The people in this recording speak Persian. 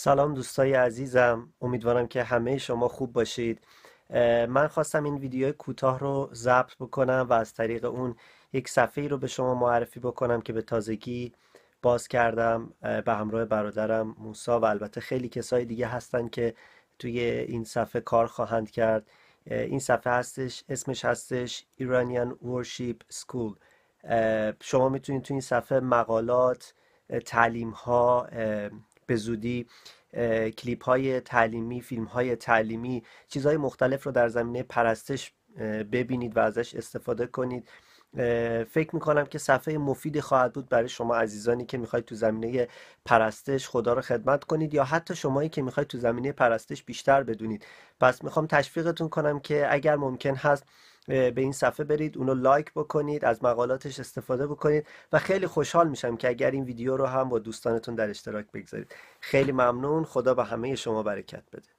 سلام دوستای عزیزم امیدوارم که همه شما خوب باشید من خواستم این ویدیو کوتاه رو ضبط بکنم و از طریق اون یک صفحه رو به شما معرفی بکنم که به تازگی باز کردم به همراه برادرم موسا و البته خیلی کسای دیگه هستن که توی این صفحه کار خواهند کرد این صفحه هستش اسمش هستش Iranian Worship School شما میتونید توی این صفحه مقالات تعلیم ها به زودی کلیپ های تعلیمی فیلم های تعلیمی چیزهای مختلف رو در زمینه پرستش ببینید و ازش استفاده کنید فکر میکنم که صفحه مفیدی خواهد بود برای شما عزیزانی که میخواید تو زمینه پرستش خدا رو خدمت کنید یا حتی شمایی که میخواید تو زمینه پرستش بیشتر بدونید پس میخوام تشویقتون کنم که اگر ممکن هست به این صفحه برید اونو لایک بکنید از مقالاتش استفاده بکنید و خیلی خوشحال میشم که اگر این ویدیو رو هم با دوستانتون در اشتراک بگذارید خیلی ممنون خدا به همه شما برکت بده